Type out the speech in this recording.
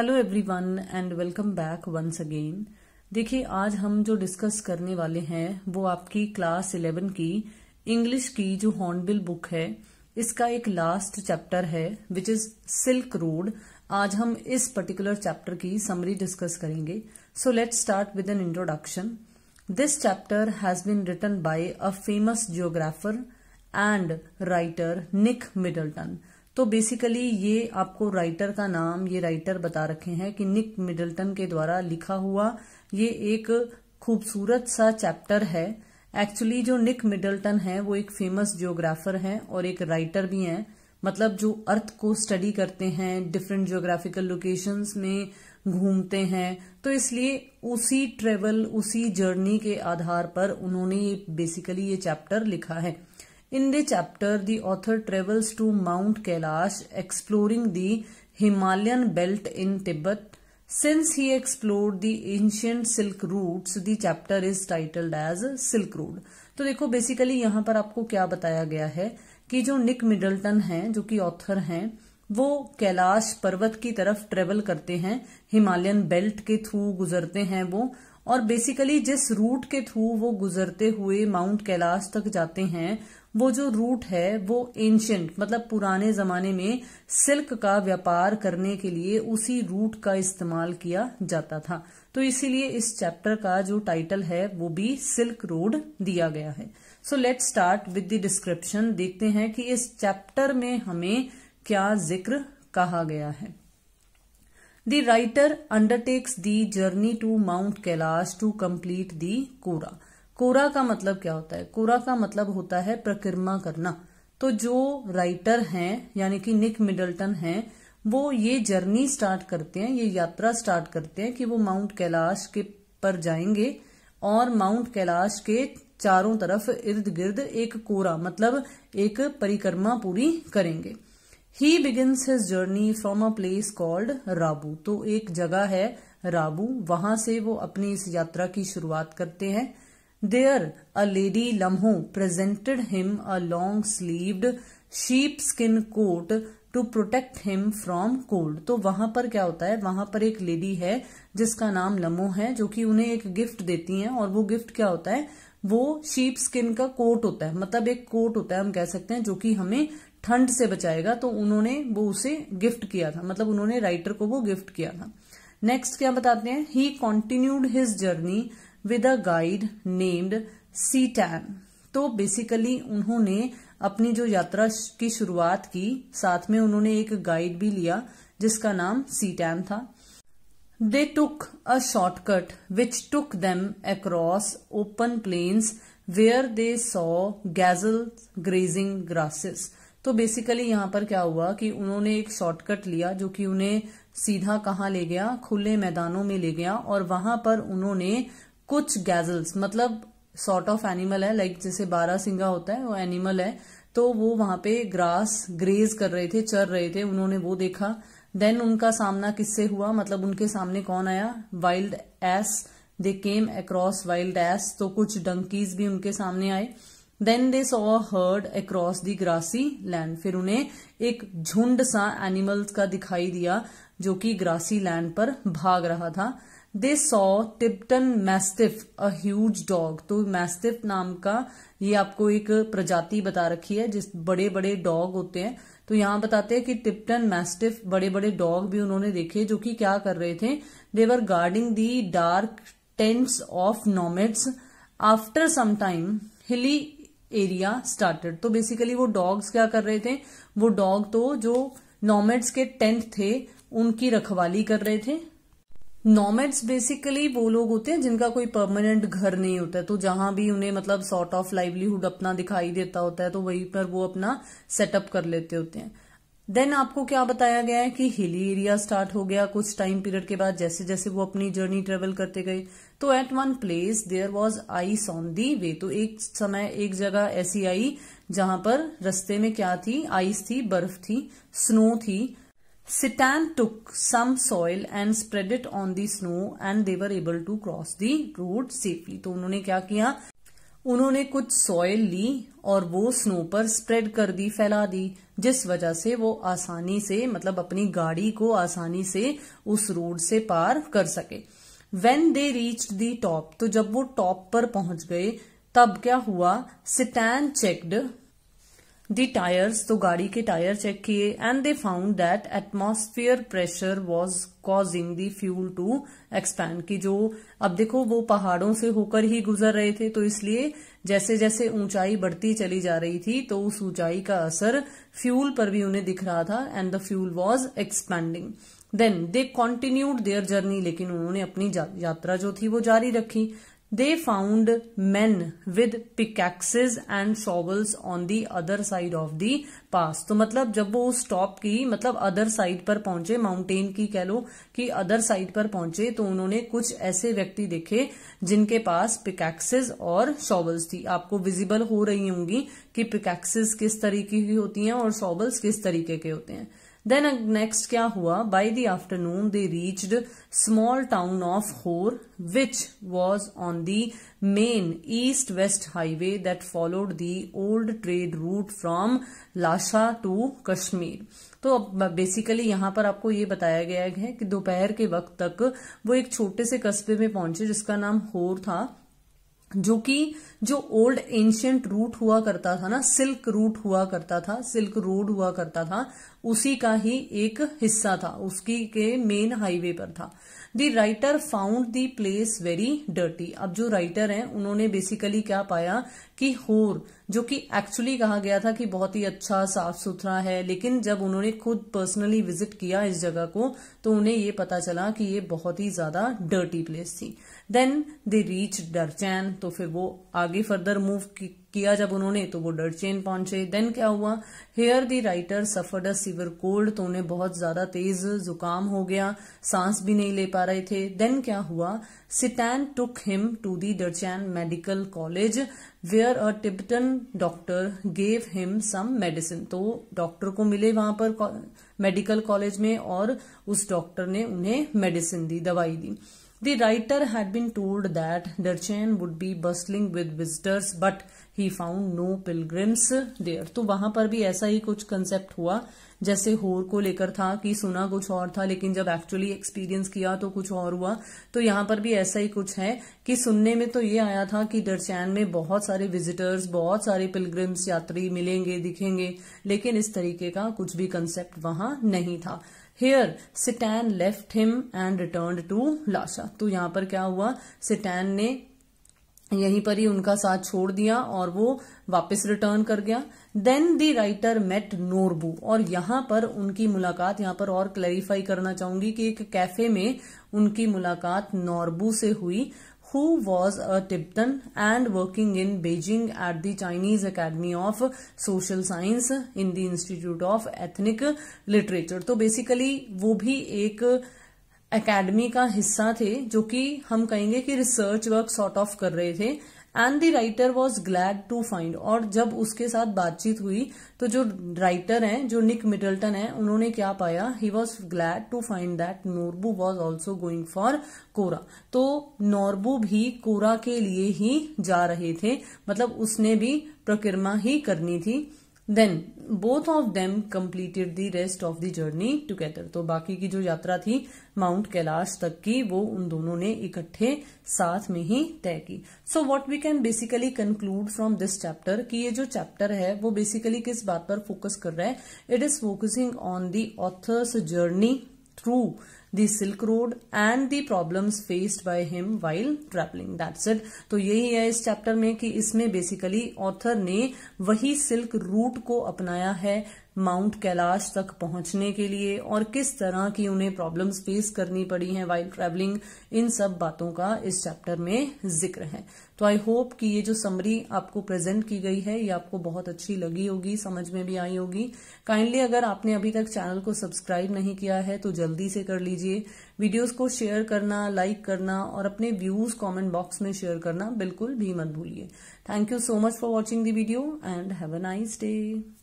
Hello everyone and welcome back once again देखिए आज हम जो डिस्कस करने वाले हैं वो आपकी क्लास इलेवन की इंग्लिश की जो हॉर्नबिल बुक है इसका एक लास्ट चैप्टर है विच इज सिल्क रोड आज हम इस पर्टिकुलर चैप्टर की समरी डिस्कस करेंगे so let start with an introduction this chapter has been written by a famous geographer and writer Nick Middleton तो बेसिकली ये आपको राइटर का नाम ये राइटर बता रखे हैं कि निक मिडलटन के द्वारा लिखा हुआ ये एक खूबसूरत सा चैप्टर है एक्चुअली जो निक मिडलटन है वो एक फेमस जियोग्राफर हैं और एक राइटर भी हैं मतलब जो अर्थ को स्टडी करते हैं डिफरेंट जियोग्राफिकल लोकेशंस में घूमते हैं तो इसलिए उसी ट्रेवल उसी जर्नी के आधार पर उन्होंने बेसिकली ये चैप्टर लिखा है In the chapter, the author travels to Mount Kailash, exploring the Himalayan belt in Tibet. Since he explored the ancient silk routes, the chapter is titled as Silk Road. तो देखो basically यहाँ पर आपको क्या बताया गया है कि जो निक मिडल्टन हैं जो कि ऑथर हैं वो कैलाश पर्वत की तरफ ट्रेवल करते हैं हिमालयन बेल्ट के थ्रू गुजरते हैं वो और बेसिकली जिस रूट के थ्रू वो गुजरते हुए माउंट कैलाश तक जाते हैं वो जो रूट है वो एंशंट मतलब पुराने जमाने में सिल्क का व्यापार करने के लिए उसी रूट का इस्तेमाल किया जाता था तो इसीलिए इस चैप्टर का जो टाइटल है वो भी सिल्क रोड दिया गया है so let start with the description देखते हैं कि इस चैप्टर में हमें क्या जिक्र कहा गया है The writer undertakes the journey to Mount Kailash to complete the कोरा कोरा का मतलब क्या होता है कोरा का मतलब होता है प्रक्रमा करना तो जो राइटर हैं यानी कि निक मिडल्टन हैं वो ये जर्नी स्टार्ट करते हैं ये यात्रा स्टार्ट करते हैं कि वो माउंट कैलाश के पर जाएंगे और माउंट कैलाश के चारों तरफ इर्द गिर्द एक कोरा मतलब एक परिक्रमा पूरी करेंगे he begins his journey from a place called Ravu तो एक जगह है राबू वहां से वो अपनी इस यात्रा की शुरुआत करते हैं there a lady Lhamo presented him a long sleeved sheepskin coat to protect him from cold तो वहां पर क्या होता है वहां पर एक लेडी है जिसका नाम लमो है जो कि उन्हें एक गिफ्ट देती हैं और वो गिफ्ट क्या होता है वो शीप स्किन का कोट होता है मतलब एक कोट होता है हम कह सकते हैं जो कि हमें ठंड से बचाएगा तो उन्होंने वो उसे गिफ्ट किया था मतलब उन्होंने राइटर को वो गिफ्ट किया था नेक्स्ट क्या बताते हैं he continued his journey with a guide named Tsetan तो बेसिकली उन्होंने अपनी जो यात्रा की शुरुआत की साथ में उन्होंने एक गाइड भी लिया जिसका नाम सी टैन था they took a shortcut which took them across open plains where they saw gazelle grazing grasses तो बेसिकली यहां पर क्या हुआ कि उन्होंने एक शॉर्टकट लिया जो कि उन्हें सीधा कहा ले गया खुले मैदानों में ले गया और वहां पर उन्होंने कुछ गैजल्स मतलब सॉर्ट ऑफ एनिमल है लाइक जैसे बारह सिंगा होता है वो एनिमल है तो वो वहां पे ग्रास ग्रेज कर रहे थे चर रहे थे उन्होंने वो देखा देन उनका सामना किससे हुआ मतलब उनके सामने कौन आया wild ass they came across wild ass तो कुछ डंकीज भी उनके सामने आए then they saw herd across the grassy land फिर उन्हें एक झुंड सा एनिमल्स का दिखाई दिया जो कि ग्रासी लैंड पर भाग रहा था they saw Tibetan mastiff a huge dog तो मैस्टिफ नाम का ये आपको एक प्रजाति बता रखी है जिस बड़े बड़े डॉग होते हैं तो यहां बताते हैं कि टिप्टन मैस्टिफ बड़े बड़े डॉग भी उन्होंने देखे जो कि क्या कर रहे थे they were guarding the dark tents of nomads after some time hilly area started तो बेसिकली वो डॉग्स क्या कर रहे थे वो डॉग तो जो नॉमेड्स के टेंट थे उनकी रखवाली कर रहे थे नॉमेड्स बेसिकली वो लोग होते हैं जिनका कोई परमानेंट घर नहीं होता है तो जहां भी उन्हें मतलब सॉर्ट ऑफ लाइवलीहुड अपना दिखाई देता होता है तो वहीं पर वो अपना सेटअप कर लेते होते हैं देन आपको क्या बताया गया है कि हिली एरिया स्टार्ट हो गया कुछ टाइम पीरियड के बाद जैसे जैसे वो अपनी जर्नी ट्रेवल करते गए तो at one place there was ice on the way तो एक समय एक जगह ऐसी आई जहां पर रस्ते में क्या थी आइस थी बर्फ थी स्नो थी Tsetan took some soil and spread it on the snow and they were able to cross the road safely तो उन्होंने क्या किया उन्होंने कुछ सॉयल ली और वो स्नो पर स्प्रेड कर दी फैला दी जिस वजह से वो आसानी से मतलब अपनी गाड़ी को आसानी से उस रोड से पार कर सके when they reach the top तो जब वो टॉप पर पहुंच गए तब क्या हुआ सिटैन चेक्ड दी टायर्स तो गाड़ी के टायर चेक किए and they found that atmosphere pressure was causing the fuel to expand की जो अब देखो वो पहाड़ों से होकर ही गुजर रहे थे तो इसलिए जैसे जैसे ऊंचाई बढ़ती चली जा रही थी तो उस ऊंचाई का असर फ्यूल पर भी उन्हें दिख रहा था and the fuel was expanding then they continued their journey लेकिन उन्होंने अपनी यात्रा जो थी वो जारी रखी they found men with pickaxes and shovels on the other side of the pass तो मतलब जब वो उस टॉप की मतलब अदर साइड पर पहुंचे माउंटेन की कह लो कि अदर साइड पर पहुंचे तो उन्होंने कुछ ऐसे व्यक्ति देखे जिनके पास पिकैक्सेस और सॉबल्स थी आपको विजिबल हो रही होंगी कि पिकैक्सेस किस तरीके की होती हैं और सॉबल्स किस तरीके के होते हैं देन नेक्स्ट uh, क्या हुआ by the afternoon they reached small town of Hor which was on the main east west highway that followed the old trade route from Lhasa to Kashmir तो बेसिकली uh, यहां पर आपको ये बताया गया है कि दोपहर के वक्त तक वो एक छोटे से कस्बे में पहुंचे जिसका नाम होर था जो कि जो ओल्ड एंशियंट रूट हुआ करता था ना सिल्क रूट हुआ करता था सिल्क रोड हुआ करता था उसी का ही एक हिस्सा था उसकी के मेन हाईवे पर था the writer found the place very dirty अब जो राइटर हैं उन्होंने बेसिकली क्या पाया कि होर जो कि एक्चुअली कहा गया था कि बहुत ही अच्छा साफ सुथरा है लेकिन जब उन्होंने खुद पर्सनली विजिट किया इस जगह को तो उन्हें ये पता चला कि ये बहुत ही ज्यादा डर्टी प्लेस थी देन दे रीच डरचैन तो फिर वो आगे फर्दर मूव किया जब उन्होंने तो वो डरचेन पहुंचे देन क्या हुआ here the writer suffered a severe cold तो उन्हें बहुत ज्यादा तेज जुकाम हो गया सांस भी नहीं ले पा रहे थे देन क्या हुआ Tsetan took him to the Darchen medical college where a Tibetan doctor gave him some medicine तो डॉक्टर को मिले वहां पर मेडिकल कॉलेज में और उस डॉक्टर ने उन्हें मेडिसिन दी दवाई दी The writer had been told that Darchen would be bustling with visitors, but he found no pilgrims there. तो वहां पर भी ऐसा ही कुछ कंसेप्ट हुआ जैसे होर को लेकर था कि सुना कुछ और था लेकिन जब एक्चुअली एक्सपीरियंस किया तो कुछ और हुआ तो यहां पर भी ऐसा ही कुछ है कि सुनने में तो ये आया था कि डरचैन में बहुत सारे विजिटर्स बहुत सारे पिलग्रिम्स यात्री मिलेंगे दिखेंगे लेकिन इस तरीके का कुछ भी कंसेप्ट वहां नहीं था here Tsetan left him and return to Lhasa तो यहां पर क्या हुआ सिटैन ने यहीं पर ही उनका साथ छोड़ दिया और वो वापस रिटर्न कर गया then the writer met Norbu और यहां पर उनकी मुलाकात यहां पर और क्लैरिफाई करना चाहूंगी कि एक कैफे में उनकी मुलाकात नोरबू से हुई who was a Tibetan and working in Beijing at the Chinese Academy of Social Science in the Institute of Ethnic Literature. तो basically wo bhi ek academy का हिस्सा थे जो कि हम कहेंगे कि रिसर्च वर्क सॉर्ट ऑफ कर रहे थे and the writer was glad to find और जब उसके साथ बातचीत हुई तो जो राइटर है जो निक मिडल्टन है उन्होंने क्या पाया he was glad to find that Norbu was also going for kora तो नोरबू भी कोरा के लिए ही जा रहे थे मतलब उसने भी प्रक्रमा ही करनी थी then both of them completed the rest of the journey together तो बाकी की जो यात्रा थी माउंट कैलाश तक की वो उन दोनों ने इकट्ठे साथ में ही तय की so what we can basically conclude from this chapter कि ये जो चैप्टर है वो बेसिकली किस बात पर फोकस कर रहा है it is focusing on the author's journey through the Silk Road and the problems faced by him while traveling. That's it. तो यही है इस chapter में कि इसमें basically author ने वही silk route को अपनाया है माउंट कैलाश तक पहुंचने के लिए और किस तरह की उन्हें प्रॉब्लम्स फेस करनी पड़ी हैं वाइल ट्रैवलिंग इन सब बातों का इस चैप्टर में जिक्र है तो आई होप कि ये जो समरी आपको प्रेजेंट की गई है ये आपको बहुत अच्छी लगी होगी समझ में भी आई होगी काइंडली अगर आपने अभी तक चैनल को सब्सक्राइब नहीं किया है तो जल्दी से कर लीजिए वीडियोज को शेयर करना लाइक करना और अपने व्यूज कॉमेंट बॉक्स में शेयर करना बिल्कुल भी मत भूलिए thank you so much for watching दीडियो video and have a nice day